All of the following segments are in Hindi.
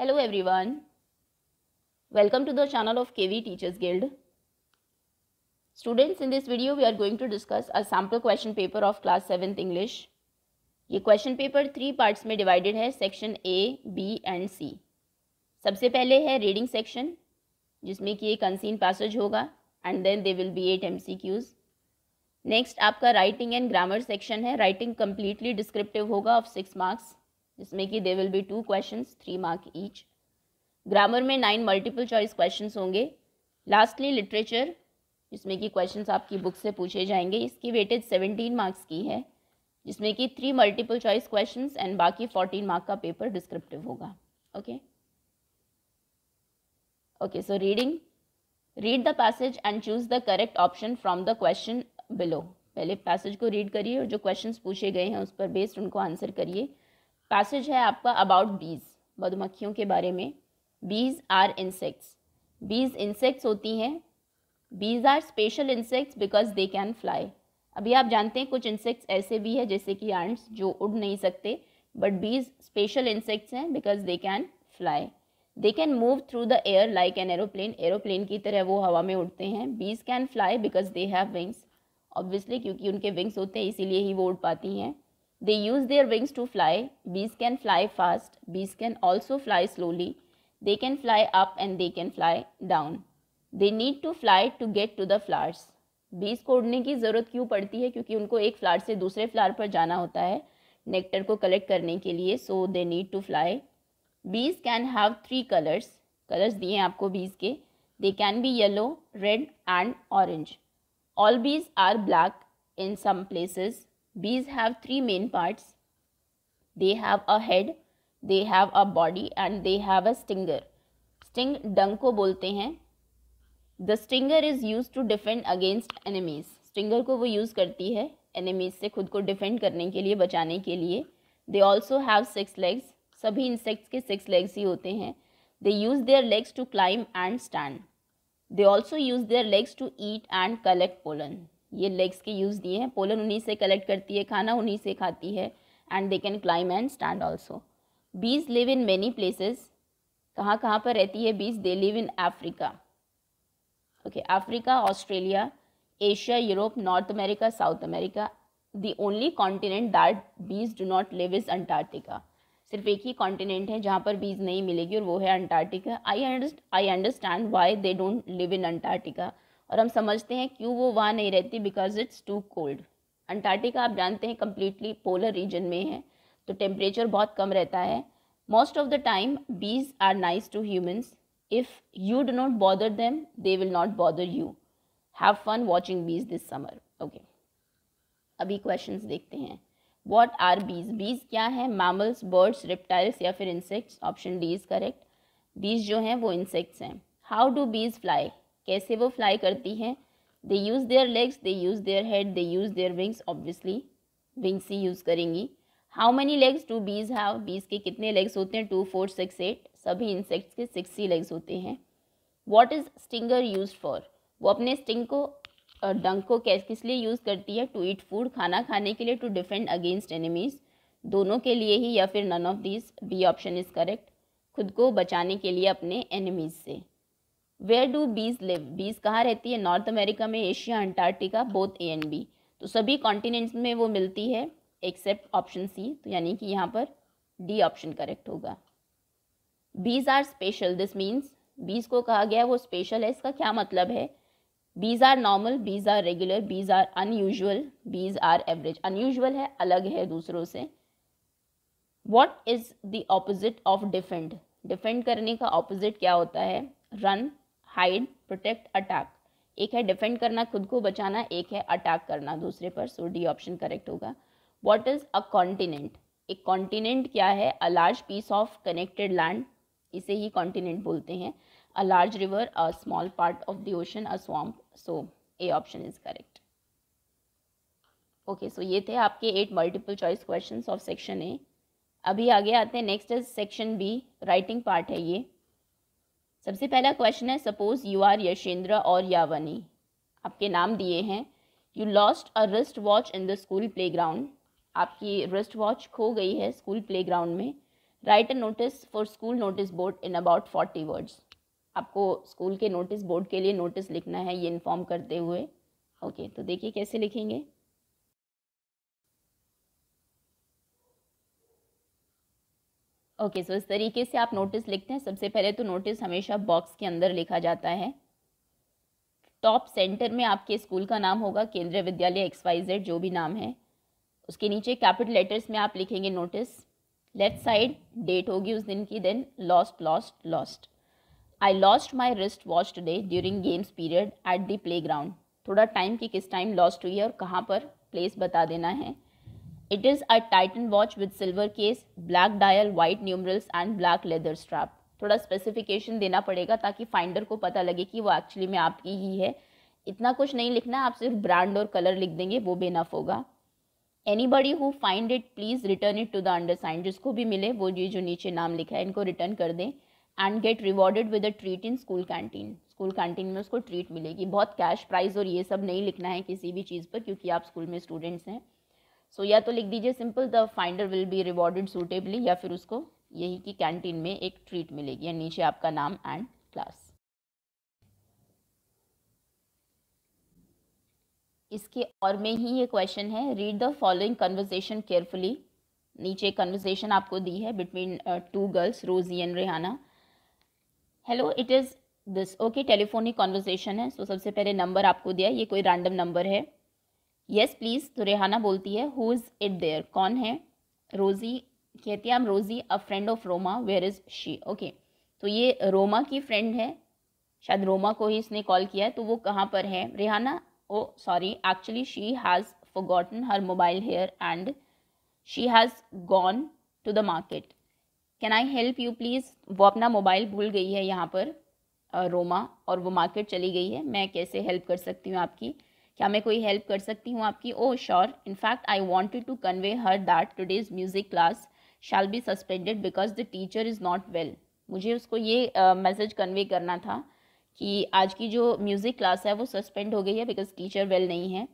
Hello everyone. Welcome to the channel of KV teachers guild students in this video we are going to discuss a sample question paper of class 7th English ये क्वेश्चन पेपर थ्री पार्ट्स में डिवाइडेड है section A B and C सबसे पहले है रीडिंग सेक्शन जिसमें कि एक अनसीन पैसेज होगा and then they will be eight M C Qs next आपका राइटिंग एंड ग्रामर सेक्शन है राइटिंग कम्प्लीटली डिस्क्रिप्टिव होगा ऑफ सिक्स मार्क्स जिसमें कि they will be two question three mark each grammar में नाइन मल्टीपल चॉइस क्वेश्चन होंगे लास्टली लिटरेचर जिसमें कि क्वेश्चन आपकी बुक से पूछे जाएंगे इसकी वेटेज सेवेंटीन मार्क्स की है जिसमें कि three multiple choice question and बाकी फोर्टीन मार्क का पेपर डिस्क्रिप्टिव होगा okay okay so reading read the passage and choose the correct option from the question below पहले पैसेज को रीड करिए और जो क्वेश्चंस पूछे गए हैं उस पर बेस्ड उनको आंसर करिए पैसेज है आपका अबाउट बीज मधुमक्खियों के बारे में बीज आर इंसेक्ट्स बीज इंसेक्ट्स होती हैं bees are special insects because they can fly अभी आप जानते हैं कुछ इंसेक्ट्स ऐसे भी हैं जैसे कि आंट्स जो उड़ नहीं सकते बट बीज स्पेशल इंसेक्ट्स हैं because they can fly they can move through the air like an aeroplane aeroplane की तरह वो हवा में उड़ते हैं bees can fly because they have wings obviously क्योंकि उनके विंग्स होते हैं इसीलिए ही वो उड़ पाती हैं They use their wings to fly. Bees can fly fast. Bees can also fly slowly. They can fly up and they can fly down. They need to fly to get to the flowers. बीज को उड़ने की ज़रूरत क्यों पड़ती है क्योंकि उनको एक फ्लावर से दूसरे फ्लावर पर जाना होता है नेक्टर को कलेक्ट करने के लिए so they need to fly bees can have three colours colours दिए हैं आपको बीज के they can be yellow red and orange all bees are black in some places Bees have three main parts. They have a head, they have a body and they have a stinger. Sting डंग को बोलते हैं the stinger is use to defend against enemies stinger को वो यूज़ करती है एनिमीज से खुद को डिफेंड करने के लिए बचाने के लिए they also have six legs सभी इंसेक्ट्स के सिक्स लेग्स ही होते हैं they use their legs to climb and stand they also use their legs to eat and collect pollen ये लेग्स के यूज़ दिए हैं पोलन उन्हीं से कलेक्ट करती है खाना उन्हीं से खाती है and they can climb and stand also bees live in many places कहाँ कहाँ पर रहती है bees they live in Africa okay Africa Australia Asia Europe North America South America the only continent that bees do not live is Antarctica सिर्फ एक ही कॉन्टिनेंट है जहाँ पर बीज नहीं मिलेगी और वो है Antarctica I I understand why they don't live in Antarctica और हम समझते हैं क्यों वो वहाँ नहीं रहती because it's too cold Antarctica आप जानते हैं कम्प्लीटली पोलर रीजन में है तो टेम्परेचर बहुत कम रहता है most of the time bees are nice to humans if you do not bother them they will not bother you have fun watching bees this summer okay अभी क्वेश्चन देखते हैं वॉट आर बीज बीज क्या है मैमल्स बर्ड्स रेप्टाइल्स या फिर insects option D is correct bees जो हैं वो इंसेक्ट्स हैं हाउ डू बीज फ्लाई कैसे वो फ्लाई करती हैं they use their legs they use their head they use their wings obviously wings ही यूज़ करेंगी how many legs do bees have bees के कितने लेग्स होते हैं टू फोर सिक्स एट सभी इंसेक्ट्स के सिक्स ही लेग्स होते हैं what is stinger use for वो अपने स्टिंग को डंक को कैस किस लिए यूज़ करती है टू ईट फूड खाना खाने के लिए टू डिफेंड अगेंस्ट एनिमीज़ दोनों के लिए ही या फिर none of this B option is correct खुद को बचाने के लिए अपने एनिमीज़ से वेयर डू बीज लिव बीज कहाँ रहती है नॉर्थ अमेरिका में Asia Antarctica both A and B तो सभी कॉन्टिनेंट्स में वो मिलती है एक्सेप्ट ऑप्शन सी तो यानी कि यहाँ पर डी ऑप्शन करेक्ट होगा बीज आर स्पेशल दिस मीन्स बीज को कहा गया है वो स्पेशल है इसका क्या मतलब है bees are normal bees are regular bees are unusual bees are average unusual है अलग है दूसरों से what is the opposite of defend defend करने का ऑपोजिट क्या होता है रन हाइड प्रोटेक्ट अटैक एक है डिफेंड करना खुद को बचाना एक है अटैक करना दूसरे पर सो डी ऑप्शन करेक्ट होगा वॉट इज़ अ कॉन्टिनेंट एक कॉन्टिनेंट क्या है a large piece of connected land इसे ही कॉन्टिनेंट बोलते हैं a large river a small part of the ocean a swamp so A option is correct okay so ये थे आपके eight multiple choice question of section A अभी आगे आते हैं next is section B writing part है ये सबसे पहला क्वेश्चन है सपोज यू आर यशेंद्र और यावनी आपके नाम दिए हैं you lost a wrist watch in the school ground आपकी रिस्ट वॉच खो गई है स्कूल ग्राउंड में write a notice for school notice board in about forty words आपको स्कूल के नोटिस बोर्ड के लिए नोटिस लिखना है ये इन्फॉर्म करते हुए ओके okay, तो देखिए कैसे लिखेंगे ओके okay, सो so इस तरीके से आप नोटिस लिखते हैं सबसे पहले तो नोटिस हमेशा बॉक्स के अंदर लिखा जाता है टॉप सेंटर में आपके स्कूल का नाम होगा केंद्रीय विद्यालय एक्स वाई जेड जो भी नाम है उसके नीचे कैपिटल लेटर्स में आप लिखेंगे नोटिस लेफ्ट साइड डेट होगी उस दिन की then lost lost lost I lost my wrist watch today during games period at the play ground थोड़ा टाइम कि किस टाइम लॉस्ट हुई है और कहाँ पर प्लेस बता देना है It is a Titan watch with silver case, black dial, white numerals and black leather strap. थोड़ा स्पेसिफिकेशन देना पड़ेगा ताकि फाइंडर को पता लगे कि वो एक्चुअली में आपकी ही है इतना कुछ नहीं लिखना है आप सिर्फ ब्रांड और कलर लिख देंगे वो बेनफ होगा anybody who find it please return it to the undersigned जिसको भी मिले वो ये जो नीचे नाम लिखा है इनको रिटर्न कर दें and get rewarded with a treat in school canteen school canteen में उसको ट्रीट मिलेगी बहुत कैश प्राइज और ये सब नहीं लिखना है किसी भी चीज़ पर क्योंकि आप स्कूल में स्टूडेंट्स हैं सो या तो लिख दीजिए simple the finder will be rewarded suitably या फिर उसको यही कि कैंटीन में एक ट्रीट मिलेगी या नीचे आपका नाम एंड क्लास इसके और में ही ये क्वेश्चन है read the following conversation carefully नीचे कन्वर्जेशन आपको दी है between two girls Rosie and Rehana hello it is this okay telephonic conversation है सो so, सबसे पहले नंबर आपको दिया ये कोई रैंडम नंबर है यस प्लीज़ तो रेहाना बोलती है हु इज़ इट देयर कौन है रोज़ी कहती है I'm Rosie a friend of Roma where is she okay तो ये रोमा की फ्रेंड है शायद रोमा को ही इसने कॉल किया है तो वो कहाँ पर है Rehana oh sorry actually she has forgotten her mobile here and she has gone to the market can I help you please वो अपना मोबाइल भूल गई है यहाँ पर रोमा और वो मार्केट चली गई है मैं कैसे हेल्प कर सकती हूँ आपकी क्या मैं कोई हेल्प कर सकती हूँ आपकी oh sure in fact I wanted to convey her that today's music class shall be suspended because the teacher is not well मुझे उसको ये मैसेज uh, कन्वे करना था कि आज की जो म्यूज़िक क्लास है वो सस्पेंड हो गई है बिकॉज टीचर वेल नहीं है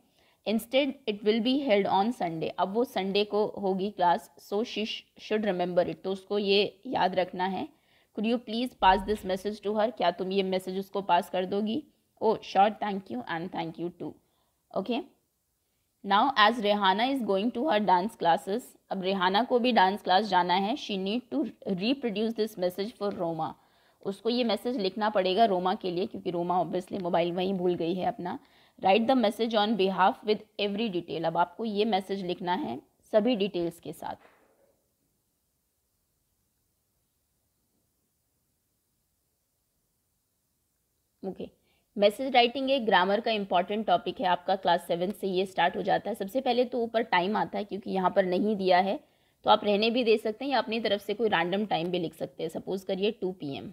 instead it will be held on Sunday अब वो संडे को होगी class so she should remember it तो उसको ये याद रखना है could you please pass this message to her क्या तुम ये मैसेज उसको पास कर दोगी oh sure thank you and thank you too okay now as Rehana is going to her dance classes अब रेहाना को भी डांस क्लास जाना है she need to reproduce this message for Roma उसको ये मैसेज लिखना पड़ेगा रोमा के लिए क्योंकि रोमा ऑब्वियसली मोबाइल वहीं भूल गई है अपना write the message on behalf with every detail अब आपको ये मैसेज लिखना है सभी डिटेल्स के साथ ओके okay. मैसेज राइटिंग एक ग्रामर का इंपॉर्टेंट टॉपिक है आपका क्लास सेवन से ये स्टार्ट हो जाता है सबसे पहले तो ऊपर टाइम आता है क्योंकि यहाँ पर नहीं दिया है तो आप रहने भी दे सकते हैं या अपनी तरफ से कोई रैंडम टाइम भी लिख सकते हैं सपोज़ करिए two P M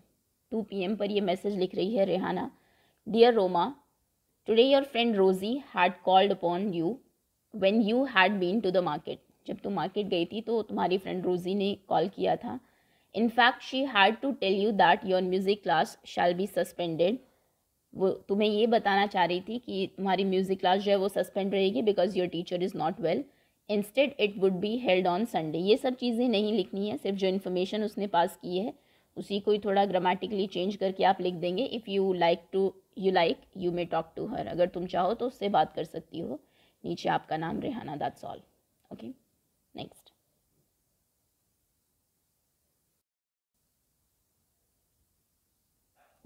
two P M पर यह मैसेज लिख रही है Rehana dear Roma today your friend Rosie had called upon you when you had been to the market जब तुम मार्केट गई थी तो तुम्हारी फ्रेंड रोजी ने कॉल किया था in fact she had to tell you that your music class shall be suspended वो तुम्हें ये बताना चाह रही थी कि तुम्हारी म्यूज़िक क्लास जो है वो सस्पेंड रहेगी because your teacher is not well instead it would be held on Sunday ये सब चीज़ें नहीं लिखनी है सिर्फ जो इन्फॉर्मेशन उसने पास की है उसी को ही थोड़ा ग्रामेटिकली चेंज करके आप लिख देंगे if you like to you like you may talk to her अगर तुम चाहो तो उससे बात कर सकती हो नीचे आपका नाम Rehana that's all okay next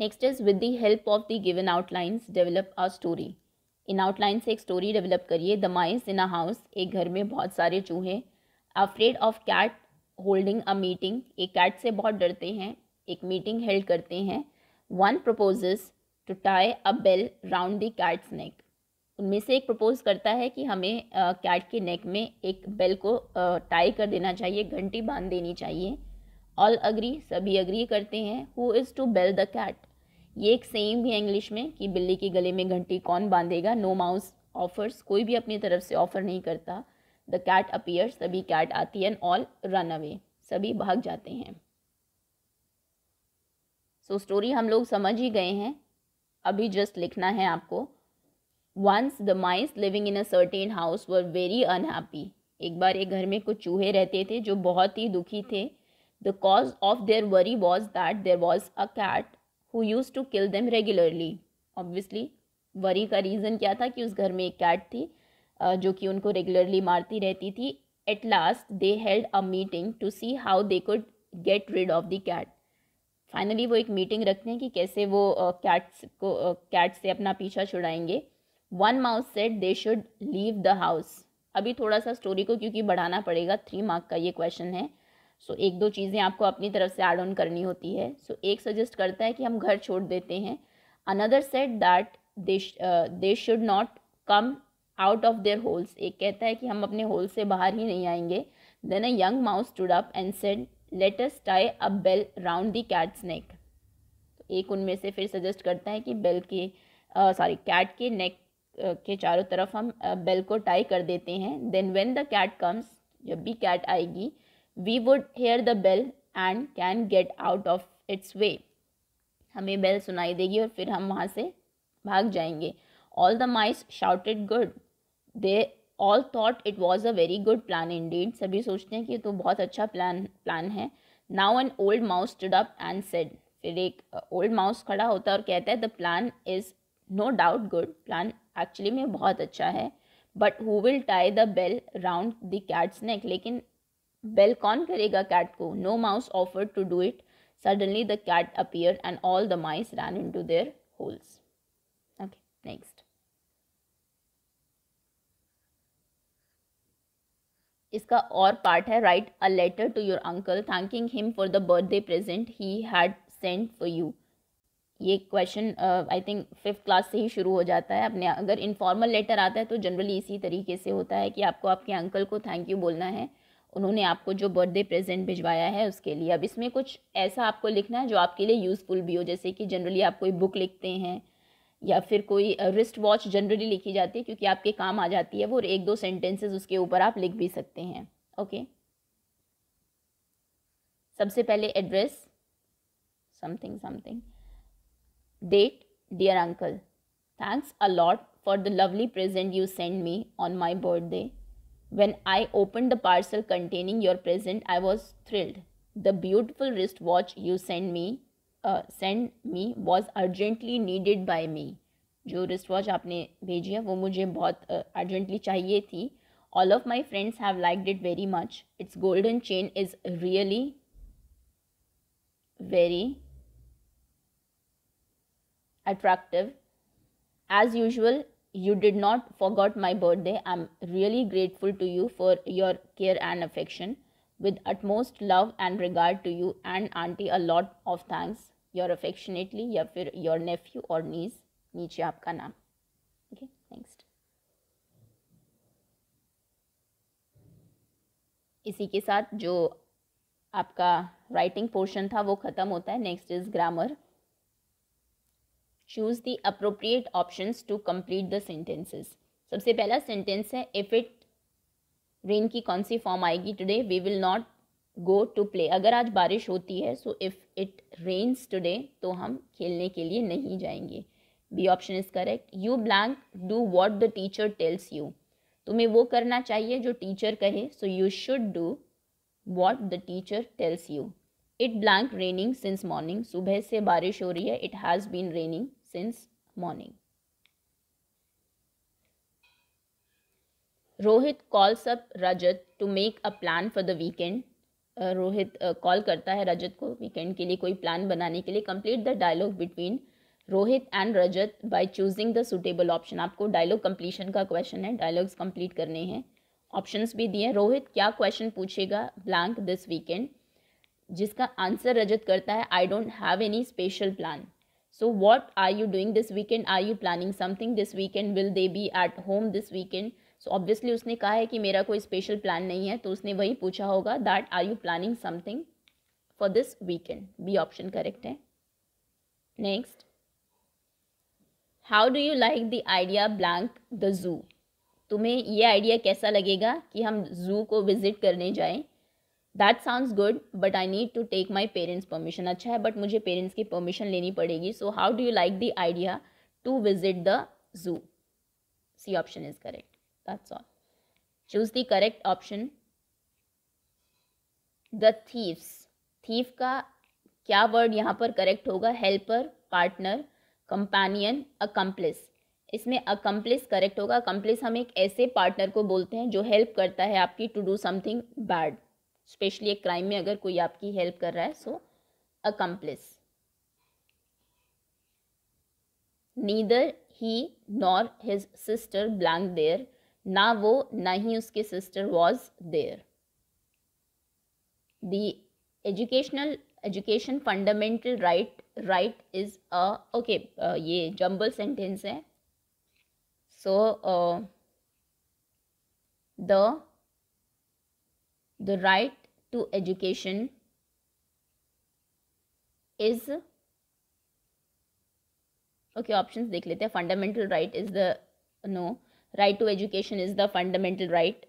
next is with the help of the given outlines develop a story इन आउटलाइन से एक स्टोरी डेवलप करिए the mice in a house एक घर में बहुत सारे चूहे afraid of cat holding a meeting एक कैट से बहुत डरते हैं एक मीटिंग हेल्ड करते हैं one propose to tie a bell round the cat's neck उनमें से एक प्रपोज करता है कि हमें कैट uh, के नेक में एक बेल को टाई uh, कर देना चाहिए घंटी बांध देनी चाहिए ऑल अग्री सभी अग्री करते हैं who is to bell the cat ये एक सेम है इंग्लिश में कि बिल्ली के गले में घंटी कौन बांधेगा नो माउस ऑफर्स कोई भी अपनी तरफ से ऑफर नहीं करता द कैट अपीयर सभी कैट आती है एंड ऑल रन अवे सभी भाग जाते हैं सो so, स्टोरी हम लोग समझ ही गए हैं अभी जस्ट लिखना है आपको once the mice living in a certain house were very unhappy एक बार एक घर में कुछ चूहे रहते थे जो बहुत ही दुखी थे the cause of their worry was that there was a cat who use to kill them regularly obviously worry का रीज़न क्या था कि उस घर में एक कैट थी जो कि उनको रेगुलरली मारती रहती थी at last they held a meeting to see how they could get rid of the cat finally वो एक मीटिंग रखते हैं कि कैसे वो कैट्स को कैट से अपना पीछा छुड़ाएंगे one mouse said they should leave the house अभी थोड़ा सा स्टोरी को क्योंकि बढ़ाना पड़ेगा थ्री मार्क का ये क्वेश्चन है सो एक दो चीज़ें आपको अपनी तरफ से ऐड ऑन करनी होती है सो एक सजेस्ट करता है कि हम घर छोड़ देते हैं another said that they should not come out of their holes एक कहता है कि हम अपने होल से बाहर ही नहीं आएंगे then a young mouse stood up and said let us tie a bell round the cat's neck एक उनमें से फिर सजेस्ट करता है कि बेल के सॉरी uh, कैट के नेक uh, के चारों तरफ हम बेल uh, को टाई कर देते हैं then when the cat comes जब भी कैट आएगी we would hear the bell and can get out of its way हमें बेल सुनाई देगी और फिर हम वहाँ से भाग जाएंगे all the mice shouted good they all thought it was a very good plan indeed सभी सोचते हैं कि तो बहुत अच्छा प्लान प्लान है now an old mouse stood up and said फिर एक ओल्ड uh, माउस खड़ा होता है और कहता है the plan is no doubt good plan actually में बहुत अच्छा है but who will tie the bell round the cat's neck लेकिन बेल कौन करेगा कैट को no mouse offer to do it suddenly the cat appear and all the mice run into their holes okay next इसका और पार्ट है write a letter to your uncle thanking him for the birthday present he had send for you ये question I think fifth class से ही शुरू हो जाता है अपने अगर इनफॉर्मल लेटर आता है तो जनरली इसी तरीके से होता है कि आपको आपके अंकल को थैंक यू बोलना है उन्होंने आपको जो बर्थडे प्रेजेंट भिजवाया है उसके लिए अब इसमें कुछ ऐसा आपको लिखना है जो आपके लिए यूज़फुल भी हो जैसे कि जनरली आप कोई बुक लिखते हैं या फिर कोई रिस्ट वॉच जनरली लिखी जाती है क्योंकि आपके काम आ जाती है वो और एक दो सेंटेंसेस उसके ऊपर आप लिख भी सकते हैं ओके सबसे पहले address something something date dear uncle thanks a lot for the lovely present you send me on my birthday When I opened the parcel containing your present, I was thrilled. The beautiful wristwatch you sent me, uh, sent me was urgently needed by me. जो रिस्ट वॉच आपने भेजी है वो मुझे बहुत अर्जेंटली uh, चाहिए थी all of my friends have liked it very much it's golden chain is really very attractive. As usual, you did not forgot my birthday. I'm really grateful to you for your care and affection. With utmost love and regard to you and auntie, a lot of thanks. Your affectionately या फिर your nephew or niece. नीचे aapka naam. Okay, next. इसी के साथ जो आपका राइटिंग पोर्शन था वो ख़त्म होता है next is grammar choose the appropriate options to complete the sentences सबसे पहला सेंटेंस है इफ़ इट रेन की कौन सी फॉर्म आएगी today we will not go to play अगर आज बारिश होती है so if it rains today तो हम खेलने के लिए नहीं जाएंगे B option is correct you blank do what the teacher tells you तुम्हें वो करना चाहिए जो टीचर कहे so you should do what the teacher tells you it blank raining since morning सुबह से बारिश हो रही है it has been raining since morning Rohit calls up Rajat to make a plan for the weekend Rohit call करता है रजत को वीकेंड के लिए कोई प्लान बनाने के लिए complete the dialogue between Rohit and Rajat by choosing the suitable option आपको डायलॉग कंप्लीशन का क्वेश्चन है डायलॉग्स कंप्लीट करने हैं ऑप्शंस भी दिए रोहित क्या क्वेश्चन पूछेगा ब्लैंक दिस वीकेंड जिसका आंसर रजत करता है I don't have any special plan so what are you doing this weekend are you planning something this weekend will they be at home this weekend so obviously उसने कहा है कि मेरा कोई स्पेशल प्लान नहीं है तो उसने वही पूछा होगा that are you planning something for this weekend B option correct है next how do you like the idea blank the zoo तुम्हें ये आइडिया कैसा लगेगा कि हम ज़ू को विज़िट करने जाएं that sound good but I need to take my parents permission अच्छा है बट मुझे पेरेंट्स की परमिशन लेनी पड़ेगी so how do you like the idea to visit the zoo C option is correct that's all choose the correct option the thieves thief का क्या वर्ड यहाँ पर करेक्ट होगा हेल्पर पार्टनर कंपेनियन अकम्प्लिस इसमें अकम्प्लिस करेक्ट होगा अकम्प्लिस हम एक ऐसे पार्टनर को बोलते हैं जो हेल्प करता है आपकी to do something bad specially एक क्राइम में अगर कोई आपकी हेल्प कर रहा है so accomplice neither he nor his sister blank there ना वो ना ही उसके sister was there the educational education fundamental right right is a okay ये जम्बल सेंटेंस है so the right to education is okay options dekh lete hain fundamental right is the no right to education is the fundamental right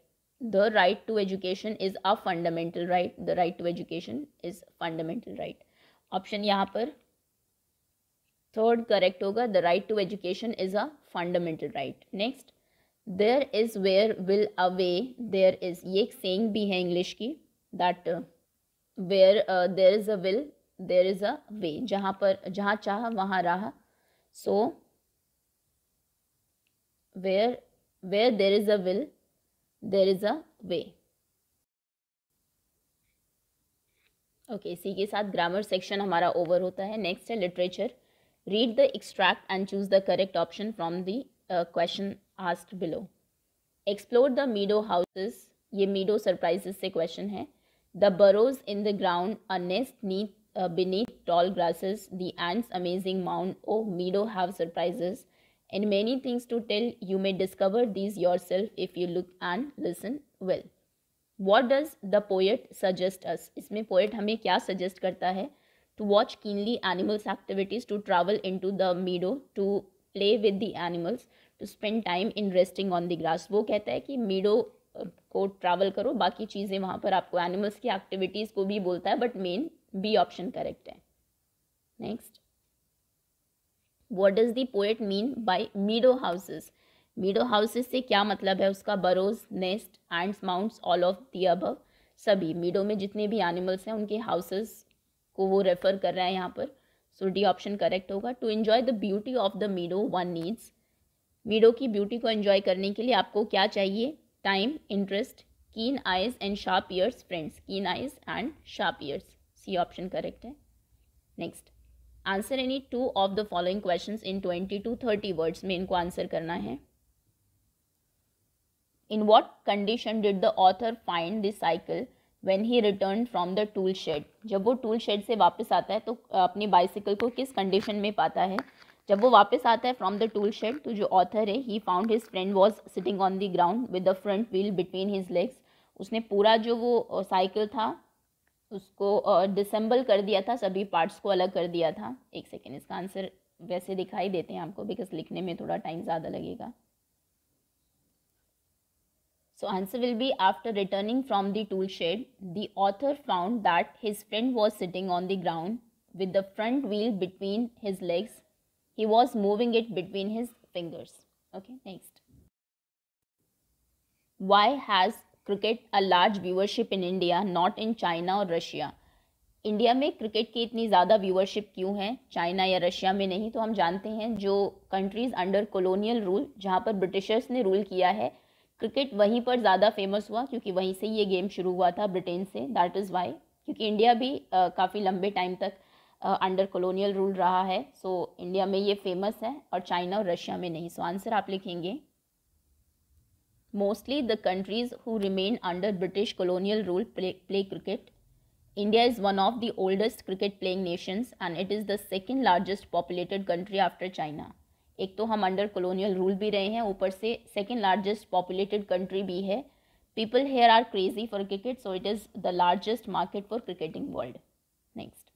the right to education is a fundamental right the right to education is fundamental right option yahan par third correct hoga the right to education is a fundamental right next there is where will away there is ye saying bhi hai english ki that where there is a will there is a way जहां पर जहां चाह वहां राह so where where there is a will there is a way okay इसी के साथ ग्रामर सेक्शन हमारा ओवर होता है नेक्स्ट है literature read the extract and choose the correct option from the question asked below explore the meadow houses ये मीडो सरप्राइजेस से क्वेश्चन है The burrows in the ground are nest uh, beneath tall grasses. The ants' amazing mound, oh, meadow have surprises and many things to tell. You may discover these yourself if you look and listen well. What does the poet suggest us? Isme poet हमें kya suggest karta hai? To watch keenly animals' activities, to travel into the meadow, to play with the animals, to spend time in resting on the grass. वो कहता है कि meadow को ट्रैवल करो बाकी चीज़ें वहाँ पर आपको एनिमल्स की एक्टिविटीज़ को भी बोलता है बट मेन बी ऑप्शन करेक्ट है next what does the poet mean by meadow houses meadow houses से क्या मतलब है उसका burrows nest ends mounts all of the above सभी मीडो में जितने भी एनिमल्स हैं उनके हाउसेस को वो रेफर कर रहा है यहाँ पर सो डी ऑप्शन करेक्ट होगा to enjoy the beauty of the meadow one needs meadow की ब्यूटी को एंजॉय करने के लिए आपको क्या चाहिए time interest keen eyes and sharp ears friends keen eyes and sharp ears C option correct है next answer any two of the following question in twenty to thirty words में इनको आंसर करना है in what condition did the author find the cycle when he return from the tool shed जब वो टूल शेड से वापस आता है तो अपनी बाइसिकल को किस कंडीशन में पाता है जब वो वापस आता है फ्रॉम द टूल शेड तो जो ऑथर है he found his friend was sitting on the ground with the front wheel between his legs उसने पूरा जो वो साइकिल था उसको डिसम्बल कर दिया था सभी पार्ट्स को अलग कर दिया था एक सेकेंड इसका आंसर वैसे दिखाई देते हैं आपको बिकॉज लिखने में थोड़ा टाइम ज़्यादा लगेगा so answer will be after returning from the tool shed the author found that his friend was sitting on the ground with the front wheel between his legs he was moving it between his fingers okay next why has cricket a large viewership in India not in China और रशिया इंडिया में क्रिकेट की इतनी ज़्यादा व्यूअरशिप क्यों है चाइना या रशिया में नहीं तो हम जानते हैं जो कंट्रीज़ अंडर कॉलोनियल रूल जहाँ पर ब्रिटिशर्स ने रूल किया है क्रिकेट वहीं पर ज़्यादा फेमस हुआ क्योंकि वहीं से ये गेम शुरू हुआ था ब्रिटेन से दैट इज़ वाई क्योंकि इंडिया भी काफ़ी लंबे टाइम तक अंडर कॉलोनियल रूल रहा है सो so, इंडिया में ये फेमस है और चाइना और रशिया में नहीं सो so, आंसर आप लिखेंगे mostly the countries who remain under British colonial rule play cricket India is one of the oldest cricket playing nations and it is the second largest populated country after China एक तो हम अंडर कॉलोनियल रूल भी रहे हैं ऊपर से सेकेंड लार्जेस्ट पॉपुलेटेड कंट्री भी है people here are crazy for cricket so it is the largest market for cricketing world next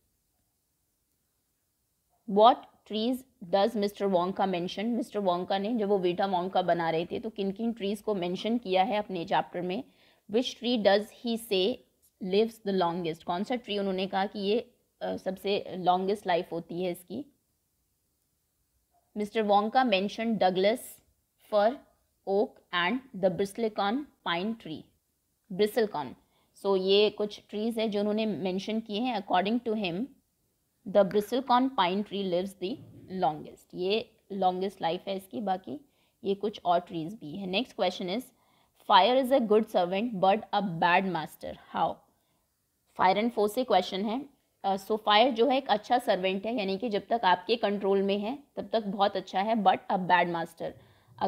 what trees does Mister Wonka mention Mister Wonka ने जब वो बेटा वोंका बना रहे थे तो किन किन ट्रीज़ को मैंशन किया है अपने चैप्टर में विच ट्री डज ही से लिव्स द लॉन्गेस्ट कौन सा ट्री उन्होंने कहा कि ये सबसे लॉन्गेस्ट लाइफ होती है इसकी Mister Wonka mention Douglas fir oak and the bristlecone pine tree bristlecone so ये कुछ ट्रीज़ है जो उन्होंने मैंशन किए हैं according to him the bristlecone pine tree lives the longest ये लॉन्गेस्ट लाइफ है इसकी बाकी ये कुछ और ट्रीज भी है next question is fire is a good servant but a bad master how fire and four say question है सो uh, फायर so जो है एक अच्छा सर्वेंट है यानी कि जब तक आपके कंट्रोल में है तब तक बहुत अच्छा है बट अ बैड मास्टर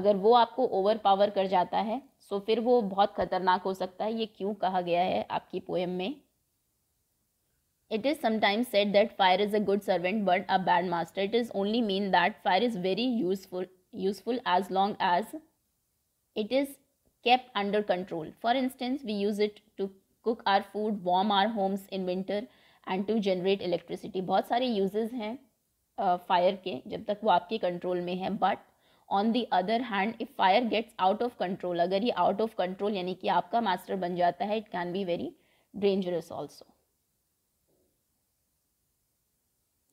अगर वो आपको ओवर पावर कर जाता है सो so फिर वो बहुत खतरनाक हो सकता है ये क्यों कहा गया है आपकी पोएम में It is sometimes said that fire is a good servant but a bad master. It is only mean that fire is very useful useful as long as it is kept under control. For instance, we use it to cook our food, warm our homes in winter and to generate electricity. बहुत सारे uses हैं fire के जब तक वो आपके कंट्रोल में है But on the other hand, if fire gets out of control, अगर ये out of control यानी कि आपका master बन जाता है it can be very dangerous also.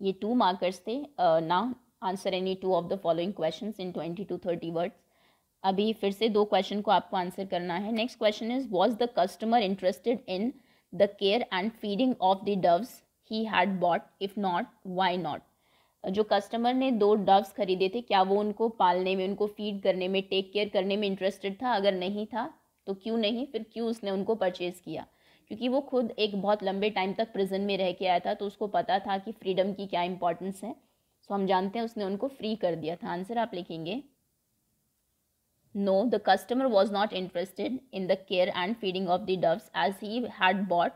ये टू मार्कर्स थे now answer any two of the following question in twenty to thirty words अभी फिर से दो क्वेश्चन को आपको आंसर करना है next question is was the customer interested in the care and feeding of the doves he had bought if not why not जो कस्टमर ने दो डव्स खरीदे थे क्या वो उनको पालने में उनको फीड करने में टेक केयर करने में इंटरेस्टेड था अगर नहीं था तो क्यों नहीं फिर क्यों उसने उनको परचेज किया क्योंकि वो खुद एक बहुत लंबे टाइम तक प्रिजन में रह के आया था तो उसको पता था कि फ्रीडम की क्या इंपॉर्टेंस है सो हम जानते हैं उसने उनको फ्री कर दिया था आंसर आप लिखेंगे no the customer was not interested in the care and feeding of the doves as he had bought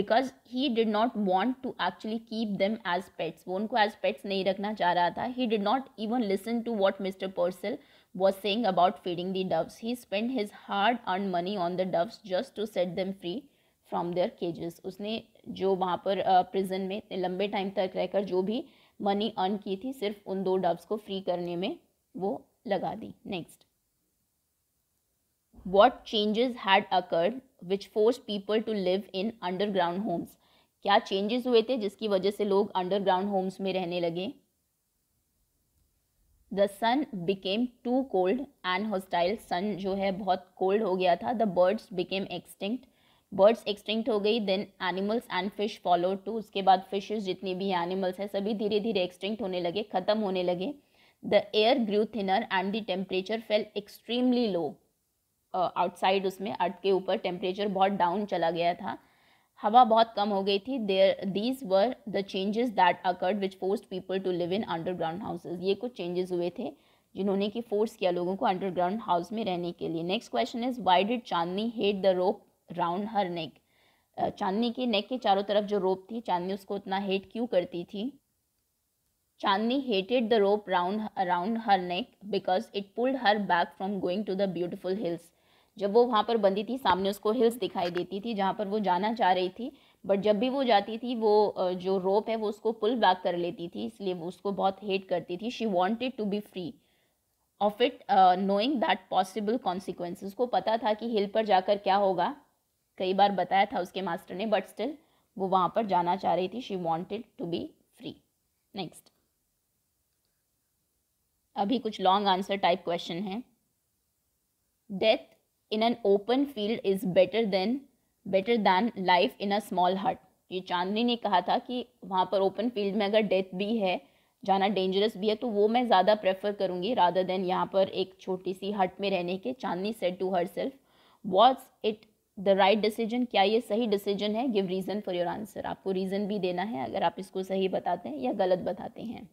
because he did not want to actually keep them as pets वो उनको एज पेट्स नहीं रखना चाह रहा था he did not even listen to what Mister Purcell was saying about feeding the doves he spend his hard earn money on the doves just to set them free from their cages उसने जो वहाँ पर प्रिजन में इतने लंबे टाइम तक रहकर जो भी मनी अर्न की थी सिर्फ उन दो डब्स को फ्री करने में वो लगा दी next what changes had occurred which force people to live in underground homes क्या चेंजेस हुए थे जिसकी वजह से लोग अंडरग्राउंड होम्स में रहने लगे the sun became too cold and hostile sun जो है बहुत कोल्ड हो गया था the birds became extinct birds extinct हो गई then animals and fish follow too उसके बाद फिशेस जितनी भी एनिमल्स हैं सभी धीरे धीरे एक्सटिंक्ट होने लगे ख़त्म होने लगे the air grew thinner and the temperature fell extremely low outside उसमें अर्थ के ऊपर टेम्परेचर बहुत डाउन चला गया था हवा बहुत कम हो गई थी there these were the changes that occurred which force people to live in underground houses ये कुछ चेंजेस हुए थे जिन्होंने कि फोर्स किया लोगों को अंडरग्राउंड हाउस में रहने के लिए next question is why did Chandni hate the rope round her neck Chandni के नेक के चारों तरफ जो रोप थी चांदनी उसको उतना हेट क्यों करती थी Chandni hated the rope round around her neck because it pulled her back from going to the beautiful hills जब वो वहाँ पर बंदी थी सामने उसको हिल्स दिखाई देती थी जहाँ पर वो जाना चाह रही थी बट जब भी वो जाती थी वो uh, जो रोप है वो उसको पुल बैक कर लेती थी इसलिए वो उसको बहुत हेट करती थी she wanted to be free of it knowing that possible consequence उसको पता था कि हिल पर जाकर क्या होगा कई बार बताया था उसके मास्टर ने बट स्टिल वो वहाँ पर जाना चाह रही थी she wanted to be free next अभी कुछ लॉन्ग आंसर टाइप क्वेश्चन है death in an open field is better then better than life in a small hut ये चांदनी ने कहा था कि वहाँ पर ओपन फील्ड में अगर डेथ भी है जाना डेंजरस भी है तो वो मैं ज़्यादा प्रेफर करूँगी रादर देन यहाँ पर एक छोटी सी हट में रहने के Chandni said to herself what's it the right decision क्या ये सही डिसीजन है give reason for your answer आपको रीज़न भी देना है अगर आप इसको सही बताते हैं या गलत बताते हैं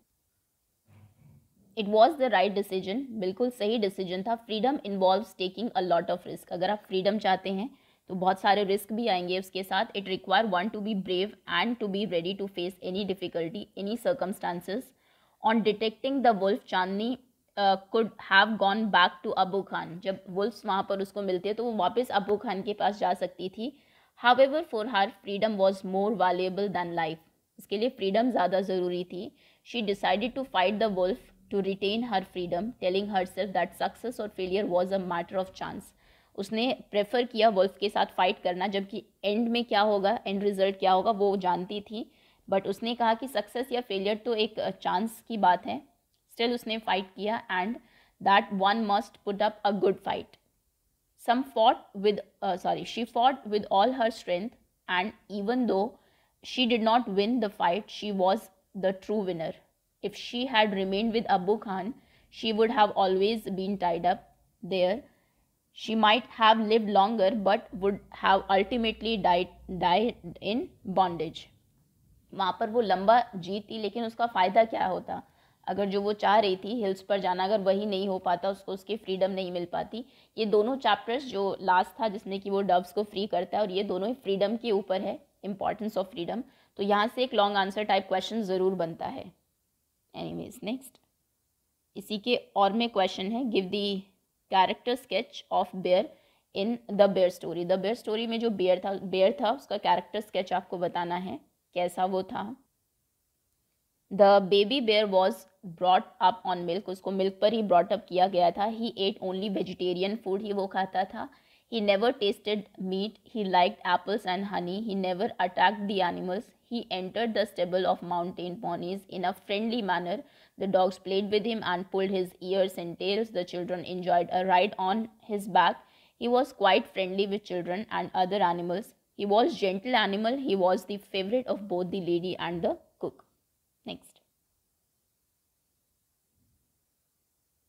it was the right decision बिल्कुल सही डिसीजन था freedom involve taking a lot of risk अगर आप फ्रीडम चाहते हैं तो बहुत सारे रिस्क भी आएंगे उसके साथ it require one to be brave and to be ready to face any difficulty any circumstances on detecting the wolf Chandni could have gone back to Abu Khan जब वुल्फ्स वहाँ पर उसको मिलते तो वो वापस अबू खान के पास जा सकती थी however for her freedom was more valuable than life उसके लिए फ्रीडम ज़्यादा ज़रूरी थी she decided to fight the wolf to retain her freedom telling herself that success और failure was a matter of chance उसने प्रेफर किया वुल्फ के साथ फाइट करना जबकि एंड में क्या होगा एंड रिजल्ट क्या होगा वो जानती थी बट उसने कहा कि सक्सेस या फेलियर तो एक चांस की बात है स्टिल उसने फाइट किया and that one must put up a good fight some fought with sorry she fought with all her strength and even though she did not win the fight she was the true winner if she had remained with Abu Khan she would have always been tied up there she might have live longer but would have ultimately died died in bondage वहाँ पर वो लंबा जीत थी लेकिन उसका फ़ायदा क्या होता अगर जो वो चाह रही थी हिल्स पर जाना अगर वही नहीं हो पाता उसको उसकी फ्रीडम नहीं मिल पाती ये दोनों चैप्टर्स जो लास्ट था जिसमें कि वो डब्स को फ्री करता है और ये दोनों ही फ्रीडम के ऊपर है इंपॉर्टेंस ऑफ फ्रीडम तो यहाँ से एक लॉन्ग आंसर टाइप क्वेश्चन ज़रूर बनता है एनी नेक्स्ट इसी के और में क्वेश्चन है give the character sketch of bear in the bear story the bear story में जो बेयर था बेयर था उसका कैरेक्टर स्केच आपको बताना है कैसा वो था the baby bear was brought up on milk उसको मिल्क पर ही ब्रॉट अप किया गया था he ate only vegetarian food ही वो खाता था he never tasted meat he like apples and honey he never attack the animals he entered the stable of mountain ponies in a friendly manner. The dogs played with him and pulled his ears and tails. The children enjoyed a ride on his back. He was quite friendly with children and other animals. He was gentle animal. He was the favorite of both the lady and the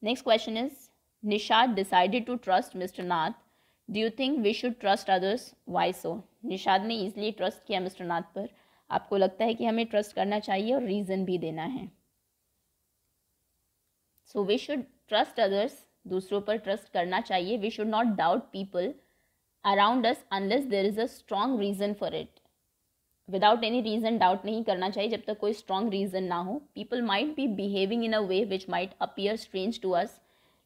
Next question is Nishad decided to trust Mr. Nath. Do you think we should trust others? Why so? Nishad ने easily trust किया Mr. Nath पर आपको लगता है कि हमें trust करना चाहिए और reason भी देना है so we should trust others दूसरों पर ट्रस्ट करना चाहिए we should not doubt people around us unless there is a strong reason for it without any reason doubt नहीं करना चाहिए जब तक कोई स्ट्रॉन्ग रीज़न ना हो people might be behaving in a way which might appear strange to us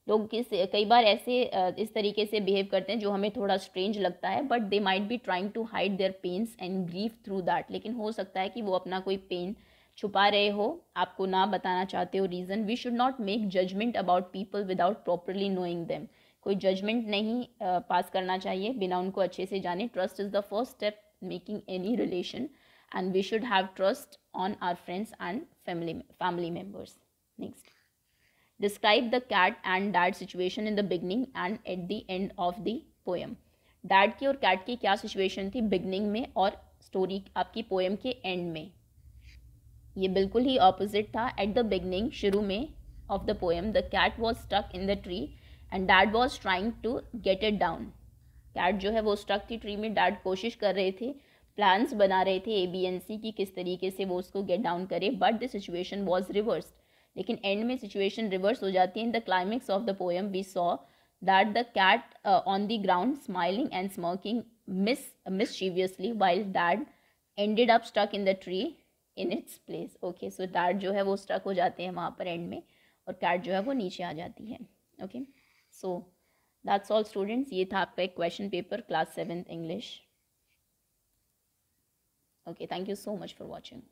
लोग किस कई बार ऐसे इस तरीके से बिहेव करते हैं जो हमें थोड़ा स्ट्रेंज लगता है but they might be trying to hide their pains and grieve through that लेकिन हो सकता है कि वो अपना कोई पेन छुपा रहे हो आपको ना बताना चाहते हो reason we should not make judgement about people without properly knowing them कोई जजमेंट नहीं पास करना चाहिए बिना उनको अच्छे से जाने trust is the first step making any relation and we should have trust on our friends and family family members next describe the cat and dad situation in the beginning and at the end of the poem dad ki aur cat ki kya situation thi beginning mein aur story aapki poem ke end mein ye bilkul hi opposite tha at the beginning shuru mein of the poem the cat was stuck in the tree and dad was trying to get it down cat जो है वो स्टक थी ट्री में डार्ट कोशिश कर रहे थे प्लान्स बना रहे थे ए बी एन सी की किस तरीके से वो उसको गेट डाउन करे but the situation was reverse लेकिन एंड में सिचुएशन रिवर्स हो जाती है in the climax of the poem we saw that the cat on the ground smiling and smoking mis mischievously while dad ended up stuck in the tree in its place okay so dad जो है वो स्टक हो जाते हैं वहाँ पर एंड में और कैट जो है वो नीचे आ जाती है okay okay? So so, that's all students ये था आपका एक question paper class seventh English okay thank you so much for watching